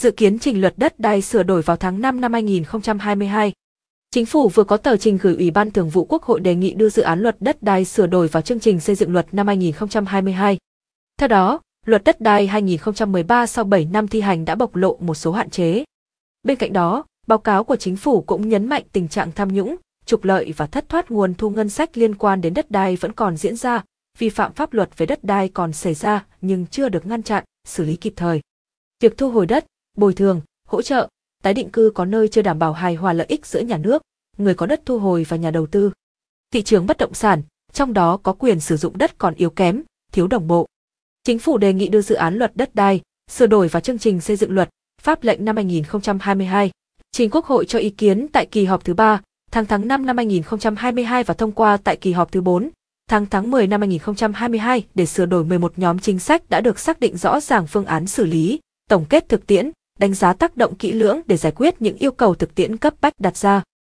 dự kiến trình luật đất đai sửa đổi vào tháng 5 năm 2022. Chính phủ vừa có tờ trình gửi Ủy ban Thường vụ Quốc hội đề nghị đưa dự án luật đất đai sửa đổi vào chương trình xây dựng luật năm 2022. Theo đó, luật đất đai 2013 sau 7 năm thi hành đã bộc lộ một số hạn chế. Bên cạnh đó, báo cáo của chính phủ cũng nhấn mạnh tình trạng tham nhũng, trục lợi và thất thoát nguồn thu ngân sách liên quan đến đất đai vẫn còn diễn ra, vi phạm pháp luật về đất đai còn xảy ra nhưng chưa được ngăn chặn, xử lý kịp thời. Việc thu hồi đất, bồi thường, hỗ trợ, tái định cư có nơi chưa đảm bảo hài hòa lợi ích giữa nhà nước, người có đất thu hồi và nhà đầu tư. Thị trường bất động sản, trong đó có quyền sử dụng đất còn yếu kém, thiếu đồng bộ. Chính phủ đề nghị đưa dự án luật đất đai, sửa đổi và chương trình xây dựng luật, pháp lệnh năm 2022, trình Quốc hội cho ý kiến tại kỳ họp thứ 3, tháng tháng 5 năm 2022 và thông qua tại kỳ họp thứ 4, tháng tháng 10 năm 2022 để sửa đổi 11 nhóm chính sách đã được xác định rõ ràng phương án xử lý, tổng kết thực tiễn, đánh giá tác động kỹ lưỡng để giải quyết những yêu cầu thực tiễn cấp bách đặt ra.